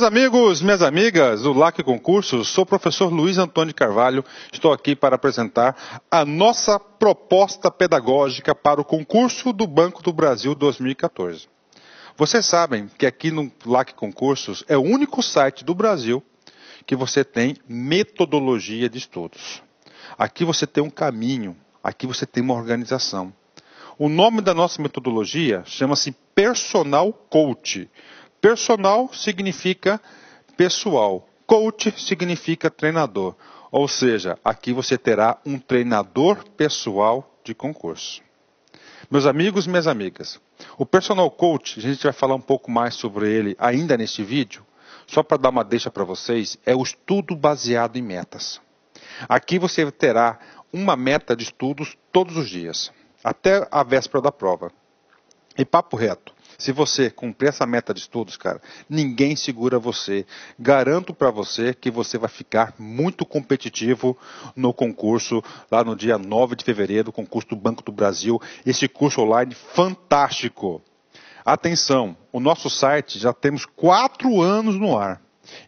meus amigos, minhas amigas do LAC Concurso, sou o professor Luiz Antônio Carvalho, estou aqui para apresentar a nossa proposta pedagógica para o concurso do Banco do Brasil 2014. Vocês sabem que aqui no LAC Concursos é o único site do Brasil que você tem metodologia de estudos. Aqui você tem um caminho, aqui você tem uma organização. O nome da nossa metodologia chama-se Personal Coach. Personal significa pessoal. Coach significa treinador. Ou seja, aqui você terá um treinador pessoal de concurso. Meus amigos, minhas amigas, o personal coach, a gente vai falar um pouco mais sobre ele ainda neste vídeo, só para dar uma deixa para vocês, é o estudo baseado em metas. Aqui você terá uma meta de estudos todos os dias, até a véspera da prova. E papo reto. Se você cumprir essa meta de estudos, cara, ninguém segura você. Garanto para você que você vai ficar muito competitivo no concurso lá no dia 9 de fevereiro, concurso do Banco do Brasil. Esse curso online fantástico. Atenção, o nosso site já temos quatro anos no ar.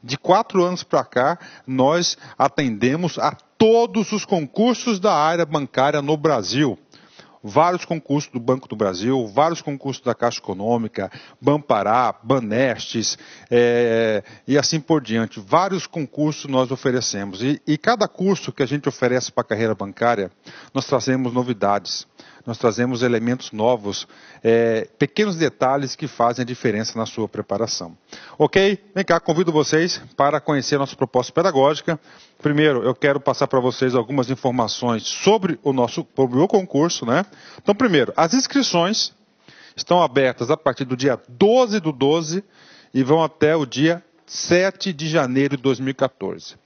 De quatro anos para cá, nós atendemos a todos os concursos da área bancária no Brasil vários concursos do Banco do Brasil, vários concursos da Caixa Econômica, Bampará, Banestes é, e assim por diante. Vários concursos nós oferecemos. E, e cada curso que a gente oferece para a carreira bancária, nós trazemos novidades nós trazemos elementos novos, é, pequenos detalhes que fazem a diferença na sua preparação. Ok? Vem cá, convido vocês para conhecer a nossa proposta pedagógica. Primeiro, eu quero passar para vocês algumas informações sobre o nosso sobre o concurso. Né? Então, primeiro, as inscrições estão abertas a partir do dia 12 do 12 e vão até o dia 7 de janeiro de 2014.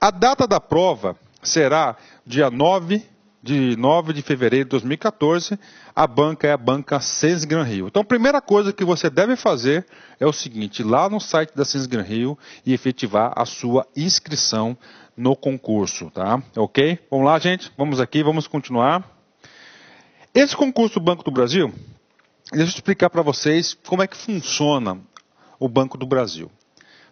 A data da prova será dia 9 de 9 de fevereiro de 2014, a banca é a banca Sens Gran Rio. Então, a primeira coisa que você deve fazer é o seguinte: lá no site da Sens Gran Rio e efetivar a sua inscrição no concurso, tá? Ok? Vamos lá, gente. Vamos aqui, vamos continuar. Esse concurso do Banco do Brasil, deixa eu explicar para vocês como é que funciona o Banco do Brasil.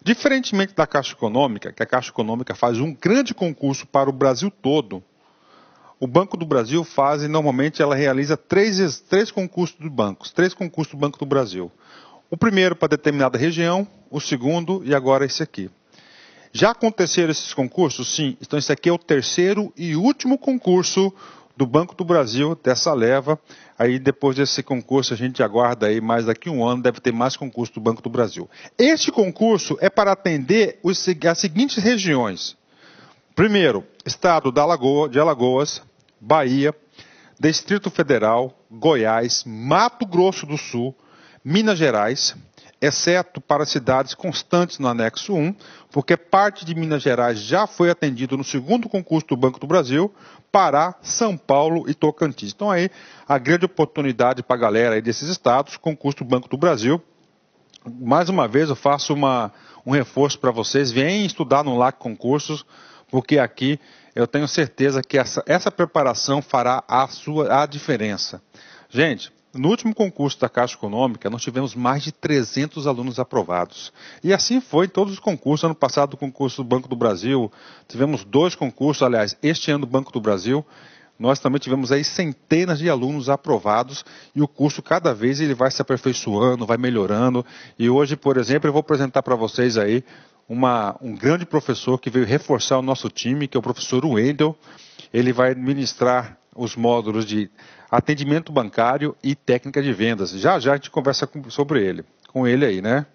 Diferentemente da Caixa Econômica, que a Caixa Econômica faz um grande concurso para o Brasil todo o Banco do Brasil faz e normalmente ela realiza três, três concursos do banco, três concursos do Banco do Brasil. O primeiro para determinada região, o segundo e agora esse aqui. Já aconteceram esses concursos? Sim. Então esse aqui é o terceiro e último concurso do Banco do Brasil dessa leva. Aí depois desse concurso a gente aguarda aí mais daqui um ano deve ter mais concurso do Banco do Brasil. Este concurso é para atender os, as seguintes regiões. Primeiro, estado de Alagoas, Bahia, Distrito Federal, Goiás, Mato Grosso do Sul, Minas Gerais, exceto para cidades constantes no anexo 1, porque parte de Minas Gerais já foi atendido no segundo concurso do Banco do Brasil, Pará, São Paulo e Tocantins. Então aí a grande oportunidade para a galera desses estados, concurso do Banco do Brasil. Mais uma vez eu faço uma, um reforço para vocês, vem estudar no LAC Concursos, porque aqui eu tenho certeza que essa, essa preparação fará a sua a diferença. Gente, no último concurso da Caixa Econômica, nós tivemos mais de 300 alunos aprovados. E assim foi em todos os concursos. Ano passado, o concurso do Banco do Brasil, tivemos dois concursos, aliás, este ano o Banco do Brasil, nós também tivemos aí centenas de alunos aprovados e o curso cada vez ele vai se aperfeiçoando, vai melhorando. E hoje, por exemplo, eu vou apresentar para vocês aí uma, um grande professor que veio reforçar o nosso time, que é o professor Wendel. Ele vai ministrar os módulos de atendimento bancário e técnica de vendas. Já já a gente conversa com, sobre ele, com ele aí, né?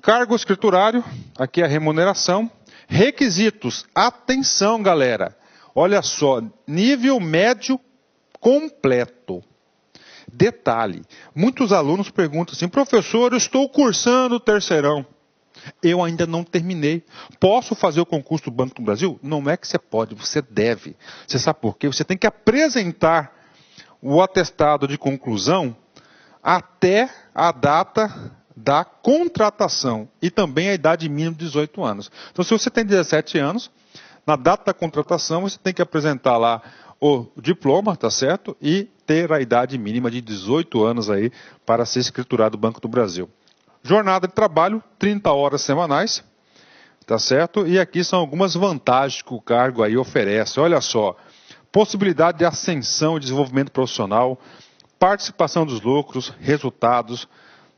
Cargo escriturário, aqui é a remuneração. Requisitos, atenção galera, olha só, nível médio completo. Detalhe, muitos alunos perguntam assim, professor, eu estou cursando o terceirão. Eu ainda não terminei. Posso fazer o concurso do Banco do Brasil? Não é que você pode, você deve. Você sabe por quê? Você tem que apresentar o atestado de conclusão até a data da contratação e também a idade mínima de 18 anos. Então, se você tem 17 anos, na data da contratação você tem que apresentar lá o diploma, tá certo? E ter a idade mínima de 18 anos aí para ser escriturado do Banco do Brasil. Jornada de trabalho, 30 horas semanais, tá certo? E aqui são algumas vantagens que o cargo aí oferece. Olha só, possibilidade de ascensão e desenvolvimento profissional, participação dos lucros, resultados,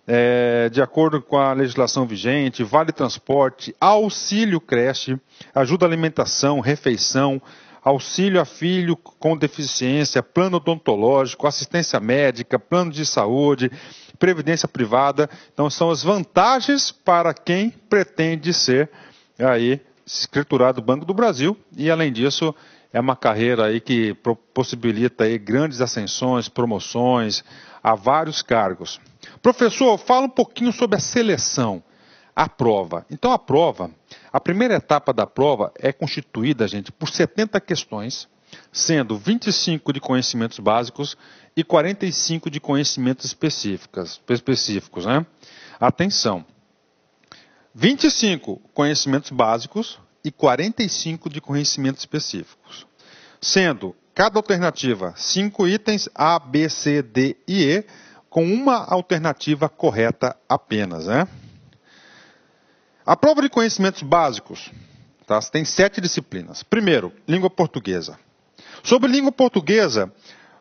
é, de acordo com a legislação vigente, vale transporte, auxílio creche, ajuda alimentação, refeição, auxílio a filho com deficiência, plano odontológico, assistência médica, plano de saúde, previdência privada. Então são as vantagens para quem pretende ser aí escriturado do Banco do Brasil e além disso é uma carreira aí que possibilita aí grandes ascensões, promoções a vários cargos. Professor, fala um pouquinho sobre a seleção, a prova. Então a prova, a primeira etapa da prova é constituída, gente, por 70 questões sendo 25 de conhecimentos básicos e 45 de conhecimentos específicos. específicos né? Atenção! 25 conhecimentos básicos e 45 de conhecimentos específicos, sendo cada alternativa 5 itens A, B, C, D e E, com uma alternativa correta apenas. Né? A prova de conhecimentos básicos tá? tem sete disciplinas. Primeiro, língua portuguesa. Sobre língua portuguesa,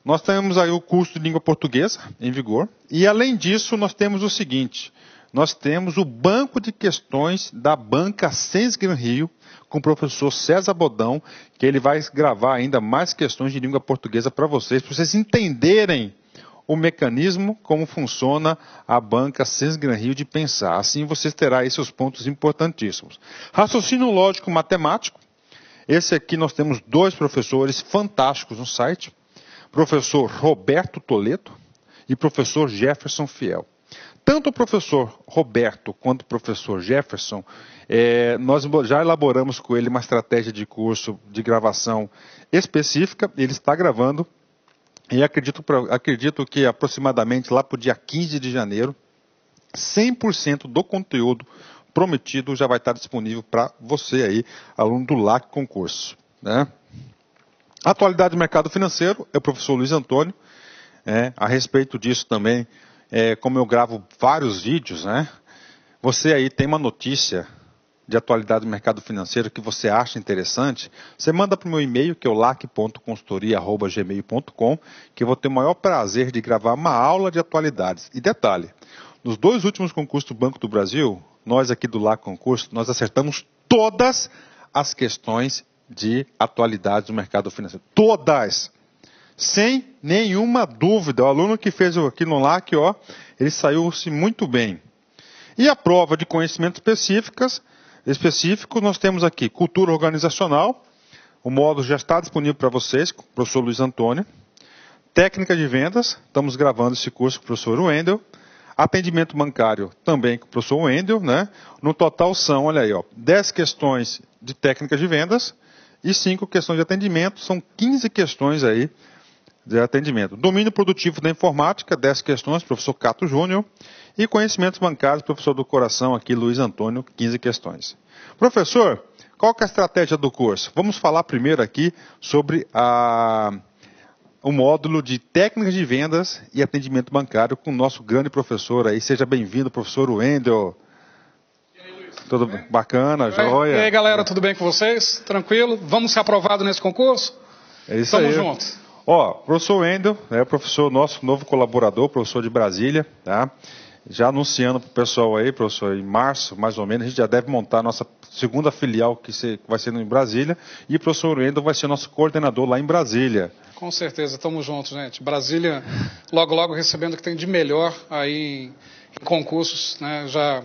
nós temos aí o curso de língua portuguesa em vigor. E além disso, nós temos o seguinte: nós temos o banco de questões da banca Gran Rio, com o professor César Bodão, que ele vai gravar ainda mais questões de língua portuguesa para vocês, para vocês entenderem o mecanismo, como funciona a banca Gran Rio de pensar. Assim você terá esses pontos importantíssimos. Raciocínio lógico matemático, esse aqui nós temos dois professores fantásticos no site: professor Roberto Toledo e professor Jefferson Fiel. Tanto o professor Roberto quanto o professor Jefferson, é, nós já elaboramos com ele uma estratégia de curso de gravação específica. Ele está gravando e acredito, acredito que aproximadamente lá para o dia 15 de janeiro, 100% do conteúdo prometido já vai estar disponível para você aí, aluno do LAC Concurso. Né? Atualidade do mercado financeiro é o professor Luiz Antônio. É, a respeito disso também, é, como eu gravo vários vídeos, né? Você aí tem uma notícia de atualidade do mercado financeiro que você acha interessante, você manda para o meu e-mail, que é o lac.consultoria.gmail.com, que eu vou ter o maior prazer de gravar uma aula de atualidades. E detalhe, nos dois últimos concursos do Banco do Brasil, nós aqui do Lá Concurso, nós acertamos todas as questões de atualidade do mercado financeiro. Todas! Sem nenhuma dúvida. O aluno que fez aqui no LAC, ó, ele saiu-se muito bem. E a prova de conhecimentos específicas, específicos, nós temos aqui cultura organizacional, o módulo já está disponível para vocês, com o professor Luiz Antônio. Técnica de vendas, estamos gravando esse curso com o professor Wendel. Atendimento bancário também com o professor Wendel, né? No total são, olha aí, ó, 10 questões de técnicas de vendas e 5 questões de atendimento, são 15 questões aí de atendimento. Domínio produtivo da informática, 10 questões, professor Cato Júnior. E conhecimentos bancários, professor do coração aqui, Luiz Antônio, 15 questões. Professor, qual que é a estratégia do curso? Vamos falar primeiro aqui sobre a o um módulo de técnicas de vendas e atendimento bancário com o nosso grande professor aí. Seja bem-vindo, professor Wendel. Tudo bem? bacana, tudo bem? joia. E aí, galera, tudo bem com vocês? Tranquilo? Vamos ser aprovados nesse concurso? É isso Tamo aí. Tamo junto. Ó, professor Wendel, é professor nosso, novo colaborador, professor de Brasília, tá? já anunciando para o pessoal aí, professor, em março, mais ou menos, a gente já deve montar a nossa segunda filial, que vai ser em Brasília, e o professor Wendel vai ser nosso coordenador lá em Brasília. Com certeza, estamos juntos, gente. Brasília, logo, logo recebendo o que tem de melhor aí em concursos, né? Já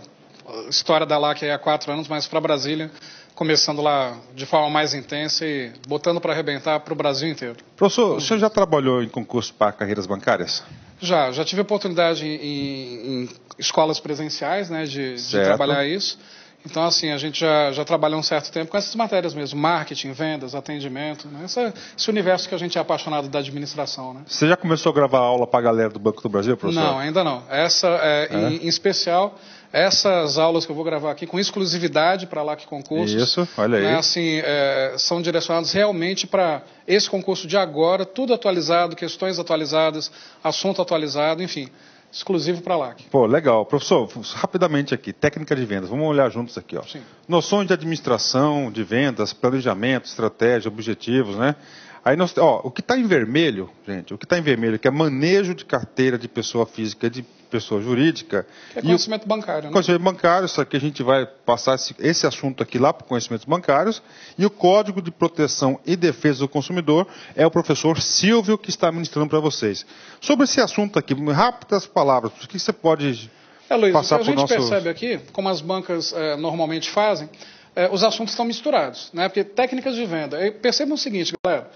história da LAC aí há quatro anos, mas para Brasília, começando lá de forma mais intensa e botando para arrebentar para o Brasil inteiro. Professor, o senhor já trabalhou em concurso para carreiras bancárias? Já, já tive oportunidade em, em escolas presenciais, né, de, de, trabalhar isso. Então, assim, a gente já, já trabalhou um certo tempo com essas matérias mesmo, marketing, vendas, atendimento, né? Esse, esse universo que a gente é apaixonado da administração, né? Você já começou a gravar aula para a galera do Banco do Brasil, professor? Não, ainda não. Essa, é, é? Em, em especial, essas aulas que eu vou gravar aqui, com exclusividade para lá que concursos. Isso, olha né, aí. Né, assim, é, são direcionadas realmente para esse concurso de agora, tudo atualizado, questões atualizadas, assunto atualizado, enfim exclusivo para a LAC. Pô, legal. Professor, rapidamente aqui, técnica de vendas, vamos olhar juntos aqui. Ó. Sim. Noções de administração, de vendas, planejamento, estratégia, objetivos, né? Aí nós, ó, o que está em vermelho, gente, o que está em vermelho, é que é manejo de carteira de pessoa física de pessoa jurídica. Que é conhecimento o, bancário, né? Conhecimento bancário, só que a gente vai passar esse, esse assunto aqui lá para conhecimentos bancários. E o Código de Proteção e Defesa do Consumidor é o professor Silvio que está ministrando para vocês. Sobre esse assunto aqui, rápidas palavras, o que você pode é, Luiz, passar para o nosso... a gente percebe aqui, como as bancas é, normalmente fazem, é, os assuntos estão misturados, né? Porque técnicas de venda. Percebam o seguinte, galera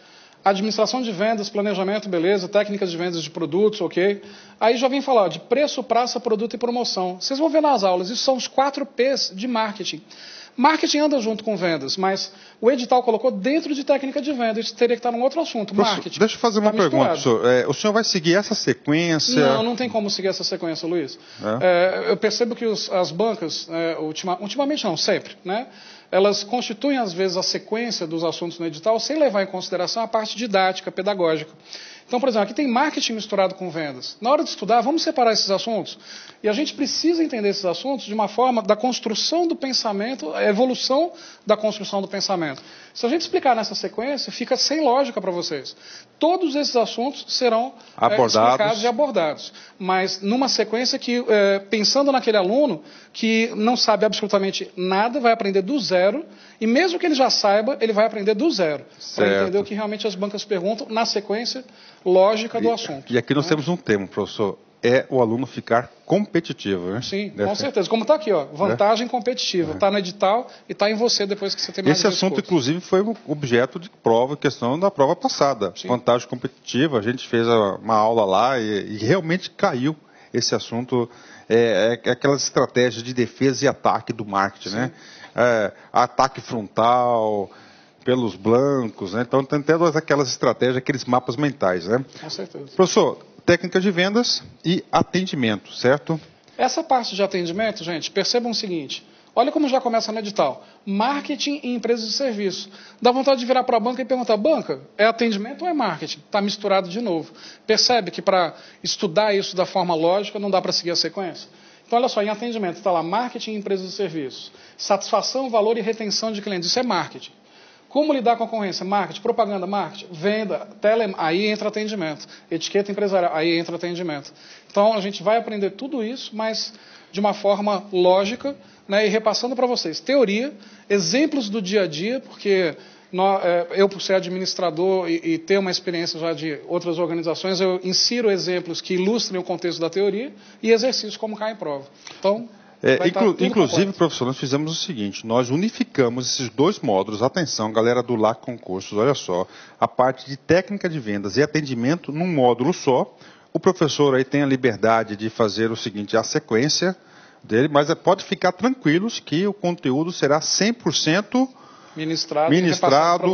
administração de vendas, planejamento, beleza, técnicas de vendas de produtos, ok. Aí já vim falar de preço, praça, produto e promoção. Vocês vão ver nas aulas, isso são os quatro P's de marketing. Marketing anda junto com vendas, mas o edital colocou dentro de técnica de venda. Isso teria que estar num outro assunto, Professor, marketing. Deixa eu fazer uma tá pergunta, senhor. É, o senhor vai seguir essa sequência? Não, não tem como seguir essa sequência, Luiz. É. É, eu percebo que os, as bancas, é, ultima, ultimamente não, sempre, né? Elas constituem, às vezes, a sequência dos assuntos no edital sem levar em consideração a parte didática, pedagógica. Então, por exemplo, aqui tem marketing misturado com vendas. Na hora de estudar, vamos separar esses assuntos. E a gente precisa entender esses assuntos de uma forma da construção do pensamento, a evolução da construção do pensamento. Se a gente explicar nessa sequência, fica sem lógica para vocês. Todos esses assuntos serão é, abordados. É, explicados e abordados. Mas numa sequência que, é, pensando naquele aluno que não sabe absolutamente nada, vai aprender do zero e mesmo que ele já saiba, ele vai aprender do zero. Para entender o que realmente as bancas perguntam na sequência lógica do e, assunto. E aqui nós né? temos um tema, professor. É o aluno ficar competitivo, né? Sim, Deve com ser. certeza. Como está aqui, ó, né? vantagem é? competitiva. Está no edital e está em você depois que você terminar Esse assunto, discurso. inclusive, foi objeto de prova, questão da prova passada. Sim. Vantagem competitiva, a gente fez uma aula lá e, e realmente caiu esse assunto é, é, é aquelas estratégias de defesa e ataque do marketing, né? Sim. né? é, ataque frontal, pelos blancos, né? Então, tem todas aquelas estratégias, aqueles mapas mentais, né? Com certeza. Professor, técnicas de vendas e atendimento, certo? Essa parte de atendimento, gente, percebam o seguinte. Olha como já começa no edital. Marketing e empresas de serviço. Dá vontade de virar para a banca e perguntar: banca, é atendimento ou é marketing? Está misturado de novo. Percebe que para estudar isso da forma lógica não dá para seguir a sequência? Então, olha só, em atendimento está lá marketing empresas de serviços, Satisfação, valor e retenção de clientes. Isso é marketing. Como lidar com a concorrência? Marketing, propaganda, marketing, venda, tele, aí entra atendimento. Etiqueta empresarial, aí entra atendimento. Então, a gente vai aprender tudo isso, mas de uma forma lógica né, e repassando para vocês. Teoria, exemplos do dia a dia, porque é, eu, por ser administrador e, ter uma experiência já de outras organizações, eu insiro exemplos que ilustrem o contexto da teoria e exercícios como cai em prova. Então, é, tá inclu inclusive, professor, nós fizemos o seguinte: nós unificamos esses dois módulos. Atenção, galera do LAC Concursos, olha só. A parte de técnica de vendas e atendimento num módulo só. O professor aí tem a liberdade de fazer o seguinte: a sequência dele, mas é, pode ficar tranquilos que o conteúdo será 100% ministrado, ministrado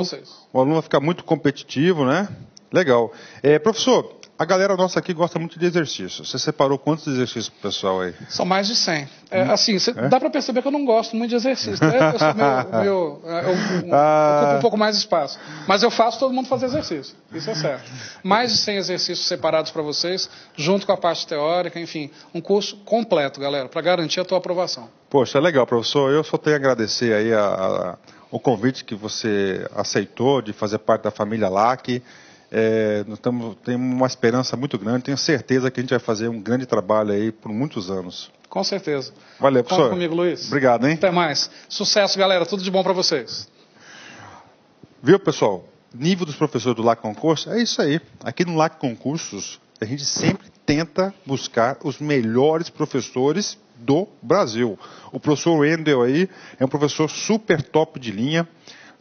o aluno vai ficar muito competitivo, né? Legal. É, professor, a galera nossa aqui gosta muito de exercícios. Você separou quantos exercícios o pessoal aí? São mais de 100. É, hum, assim, cê, é? dá para perceber que eu não gosto muito de exercício. Né? Eu meu, meu, é, eu, eu ah. ocupo um pouco mais de espaço. Mas eu faço todo mundo fazer exercício. Isso é certo. Mais de 100 exercícios separados para vocês, junto com a parte teórica, enfim. Um curso completo, galera, para garantir a tua aprovação. Poxa, legal, professor. Eu só tenho a agradecer aí a, a o convite que você aceitou de fazer parte da família LAC. É, nós tamo, temos uma esperança muito grande, tenho certeza que a gente vai fazer um grande trabalho aí por muitos anos. Com certeza. Valeu, professor. Fala comigo, Luiz. Obrigado, hein? Até mais. Sucesso, galera. Tudo de bom para vocês. Viu, pessoal? Nível dos professores do LAC Concurso é isso aí. Aqui no LAC Concursos, a gente sempre tenta buscar os melhores professores do Brasil. O professor Wendel aí é um professor super top de linha,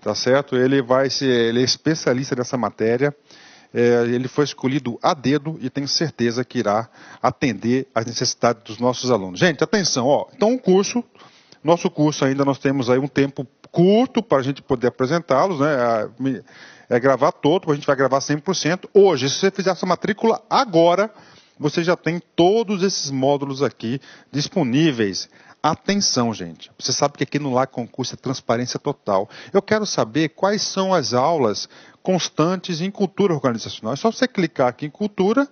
tá certo? Ele vai ser, ele é especialista nessa matéria. É, ele foi escolhido a dedo e tenho certeza que irá atender às necessidades dos nossos alunos. Gente, atenção, ó. Então, o um curso, nosso curso ainda nós temos aí um tempo curto para a gente poder apresentá-los, né? É gravar todo, a gente vai gravar 100%. Hoje, se você fizer essa matrícula agora, você já tem todos esses módulos aqui disponíveis. Atenção, gente. Você sabe que aqui no LAC Concurso é transparência total. Eu quero saber quais são as aulas constantes em cultura organizacional. É só você clicar aqui em cultura,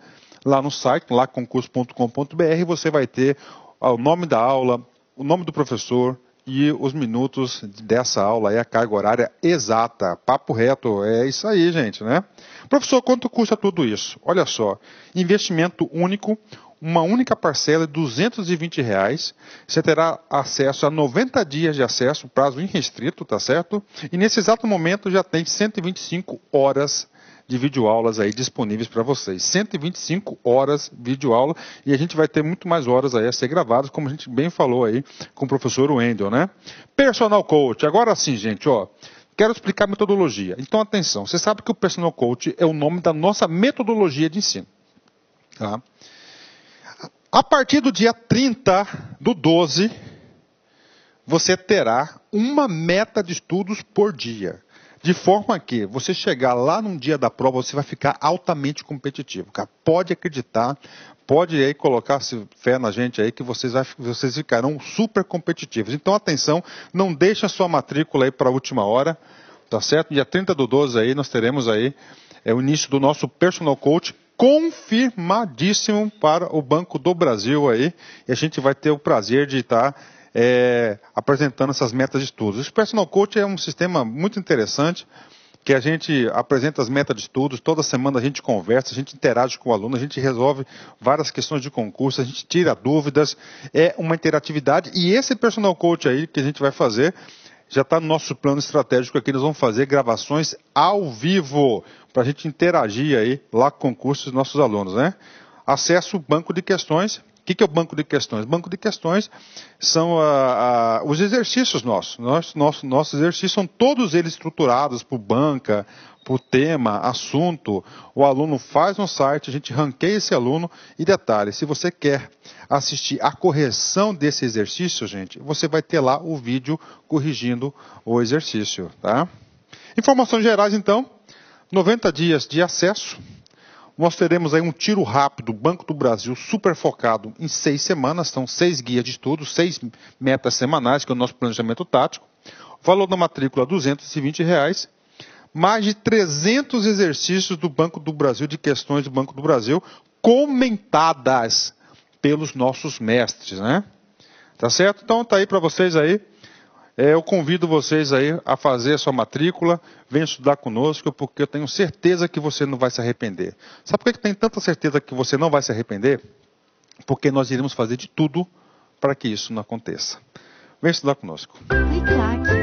lá no site, laconcurso.com.br, você vai ter ah, o nome da aula, o nome do professor, e os minutos dessa aula é a carga horária exata. Papo reto, é isso aí, gente, né? Professor, quanto custa tudo isso? Olha só, investimento único, uma única parcela de R$ reais. Você terá acesso a 90 dias de acesso, prazo irrestrito, tá certo? E nesse exato momento já tem 125 horas de videoaulas aí disponíveis para vocês. 125 horas videoaula e a gente vai ter muito mais horas aí a ser gravadas, como a gente bem falou aí com o professor Wendel, né? Personal coach. Agora sim, gente, ó. Quero explicar a metodologia. Então, atenção. Você sabe que o personal coach é o nome da nossa metodologia de ensino. Tá? A partir do dia 30 do 12, você terá uma meta de estudos por dia. De forma que você chegar lá num dia da prova, você vai ficar altamente competitivo. Cara. Pode acreditar, pode aí colocar fé na gente aí que vocês, vai, vocês ficarão super competitivos. Então, atenção, não deixe a sua matrícula aí para a última hora, tá certo? Dia 30 do 12 aí nós teremos aí é, o início do nosso personal coach confirmadíssimo para o Banco do Brasil aí. E a gente vai ter o prazer de estar tá é, apresentando essas metas de estudos. O Personal Coach é um sistema muito interessante que a gente apresenta as metas de estudos, toda semana a gente conversa, a gente interage com o aluno, a gente resolve várias questões de concurso, a gente tira dúvidas, é uma interatividade e esse personal coach aí que a gente vai fazer já está no nosso plano estratégico aqui, nós vamos fazer gravações ao vivo para a gente interagir aí lá com o concurso dos nossos alunos, né? Acesse o banco de questões que, que é o banco de questões? Banco de questões são a, a, os exercícios nossos. Nossos nosso, exercícios são todos eles estruturados por banca, por tema, assunto. O aluno faz um site, a gente ranqueia esse aluno. E detalhe, se você quer assistir a correção desse exercício, gente, você vai ter lá o vídeo corrigindo o exercício. Tá? Informações gerais, então. 90 dias de acesso nós teremos aí um tiro rápido, Banco do Brasil super focado em seis semanas, são então seis guias de estudo, seis metas semanais, que é o nosso planejamento tático. valor da matrícula, R$ 220. Reais. Mais de 300 exercícios do Banco do Brasil, de questões do Banco do Brasil, comentadas pelos nossos mestres, né? Tá certo? Então tá aí para vocês aí. É, eu convido vocês aí a fazer a sua matrícula, venha estudar conosco, porque eu tenho certeza que você não vai se arrepender. Sabe por que eu tenho tanta certeza que você não vai se arrepender? Porque nós iremos fazer de tudo para que isso não aconteça. Venha estudar conosco. Clique,